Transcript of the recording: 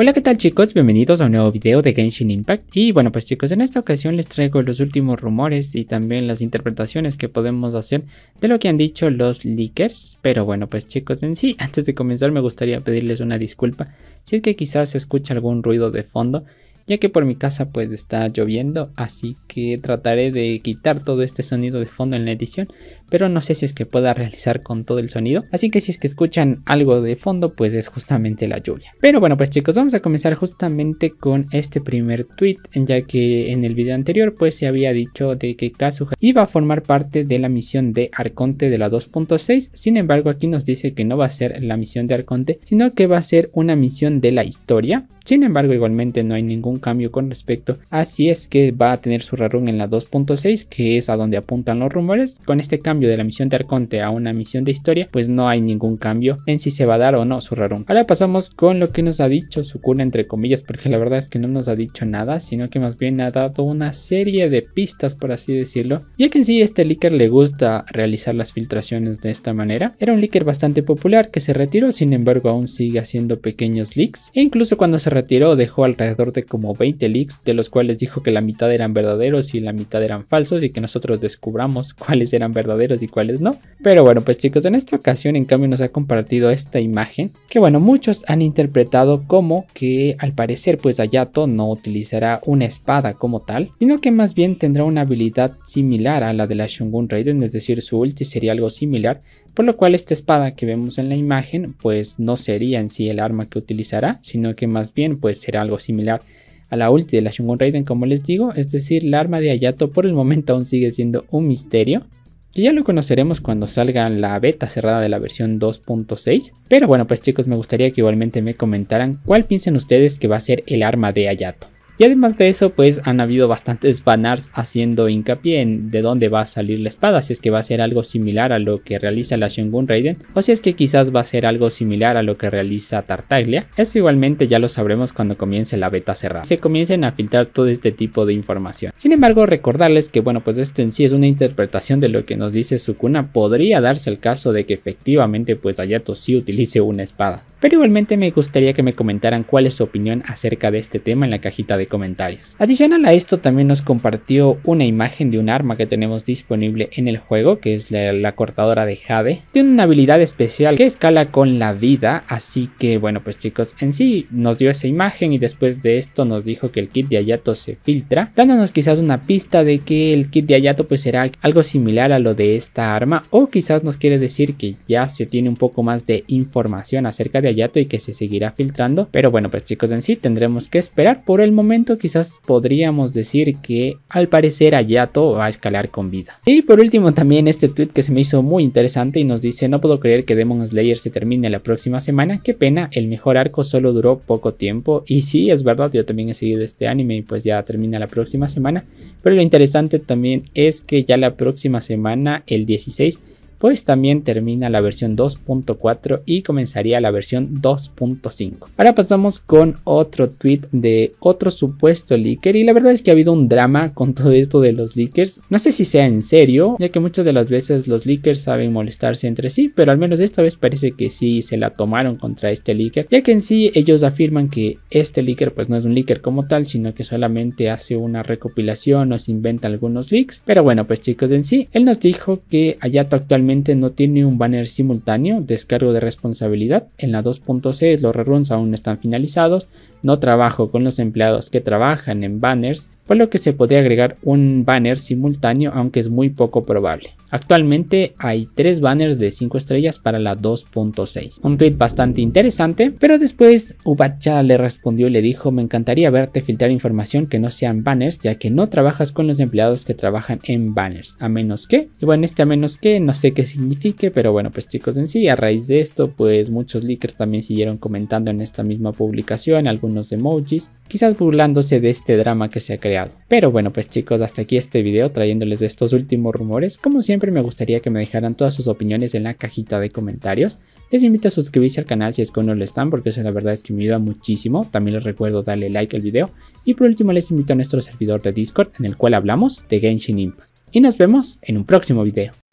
Hola qué tal chicos, bienvenidos a un nuevo video de Genshin Impact y bueno pues chicos en esta ocasión les traigo los últimos rumores y también las interpretaciones que podemos hacer de lo que han dicho los leakers pero bueno pues chicos en sí antes de comenzar me gustaría pedirles una disculpa si es que quizás se escucha algún ruido de fondo ya que por mi casa pues está lloviendo, así que trataré de quitar todo este sonido de fondo en la edición, pero no sé si es que pueda realizar con todo el sonido, así que si es que escuchan algo de fondo pues es justamente la lluvia. Pero bueno pues chicos, vamos a comenzar justamente con este primer tweet, ya que en el video anterior pues se había dicho de que Kazuha iba a formar parte de la misión de Arconte de la 2.6, sin embargo aquí nos dice que no va a ser la misión de Arconte, sino que va a ser una misión de la historia, sin embargo, igualmente no hay ningún cambio con respecto a si es que va a tener su rarun en la 2.6, que es a donde apuntan los rumores. Con este cambio de la misión de Arconte a una misión de historia, pues no hay ningún cambio en si se va a dar o no su rarun. Ahora pasamos con lo que nos ha dicho su cura entre comillas, porque la verdad es que no nos ha dicho nada, sino que más bien ha dado una serie de pistas, por así decirlo, ya que en sí este leaker le gusta realizar las filtraciones de esta manera. Era un leaker bastante popular que se retiró, sin embargo aún sigue haciendo pequeños leaks, e incluso cuando se retiró dejó alrededor de como 20 leaks, de los cuales dijo que la mitad eran verdaderos y la mitad eran falsos y que nosotros descubramos cuáles eran verdaderos y cuáles no. Pero bueno, pues chicos, en esta ocasión en cambio nos ha compartido esta imagen que bueno, muchos han interpretado como que al parecer pues Hayato no utilizará una espada como tal, sino que más bien tendrá una habilidad similar a la de la Shungun Raiden, es decir, su ulti sería algo similar, por lo cual esta espada que vemos en la imagen pues no sería en sí el arma que utilizará, sino que más bien Puede pues será algo similar a la ulti de la Shungun Raiden como les digo, es decir, la arma de Hayato por el momento aún sigue siendo un misterio, que ya lo conoceremos cuando salga la beta cerrada de la versión 2.6, pero bueno pues chicos me gustaría que igualmente me comentaran cuál piensan ustedes que va a ser el arma de Hayato. Y además de eso, pues han habido bastantes banners haciendo hincapié en de dónde va a salir la espada, si es que va a ser algo similar a lo que realiza la Shungun Raiden, o si es que quizás va a ser algo similar a lo que realiza Tartaglia. Eso igualmente ya lo sabremos cuando comience la beta cerrada. Se comiencen a filtrar todo este tipo de información. Sin embargo, recordarles que bueno, pues esto en sí es una interpretación de lo que nos dice Sukuna, podría darse el caso de que efectivamente pues Hayato sí utilice una espada. Pero igualmente me gustaría que me comentaran cuál es su opinión acerca de este tema en la cajita de comentarios. Adicional a esto también nos compartió una imagen de un arma que tenemos disponible en el juego, que es la, cortadora de Jade. Tiene una habilidad especial que escala con la vida, así que bueno pues chicos, en sí nos dio esa imagen y después de esto nos dijo que el kit de Ayato se filtra, dándonos quizás una pista de que el kit de Ayato pues será algo similar a lo de esta arma o quizás nos quiere decir que ya se tiene un poco más de información acerca de hayato y que se seguirá filtrando. Pero bueno, pues chicos, en sí tendremos que esperar. Por el momento quizás podríamos decir que al parecer hayato va a escalar con vida. Y por último también este tweet que se me hizo muy interesante y nos dice no puedo creer que Demon Slayer se termine la próxima semana. Qué pena, el mejor arco solo duró poco tiempo. Y sí, es verdad, yo también he seguido este anime y pues ya termina la próxima semana. Pero lo interesante también es que ya la próxima semana, el 16, pues también termina la versión 2.4 y comenzaría la versión 2.5. Ahora pasamos con otro tweet de otro supuesto leaker y la verdad es que ha habido un drama con todo esto de los leakers. No sé si sea en serio, ya que muchas de las veces los leakers saben molestarse entre sí, pero al menos esta vez parece que sí se la tomaron contra este leaker, ya que en sí ellos afirman que este leaker pues no es un leaker como tal, sino que solamente hace una recopilación o se inventa algunos leaks. Pero bueno, pues chicos, en sí, él nos dijo que Hayato actualmente no tiene un banner simultáneo, descargo de responsabilidad, en la 2.6 los reruns aún están finalizados, no trabajo con los empleados que trabajan en banners, por lo que se podría agregar un banner simultáneo aunque es muy poco probable. Actualmente hay tres banners de 5 estrellas para la 2.6. Un tweet bastante interesante, pero después Ubacha le respondió y le dijo me encantaría verte filtrar información que no sean banners ya que no trabajas con los empleados que trabajan en banners, a menos que, y bueno este a menos que no sé qué signifique, pero bueno pues chicos en sí a raíz de esto pues muchos leakers también siguieron comentando en esta misma publicación algunos emojis, quizás burlándose de este drama que se ha creado pero bueno pues chicos hasta aquí este video trayéndoles estos últimos rumores. Como siempre me gustaría que me dejaran todas sus opiniones en la cajita de comentarios. Les invito a suscribirse al canal si es que no lo están porque eso la verdad es que me ayuda muchísimo. También les recuerdo darle like al video. Y por último les invito a nuestro servidor de Discord en el cual hablamos de Genshin Impact. Y nos vemos en un próximo video.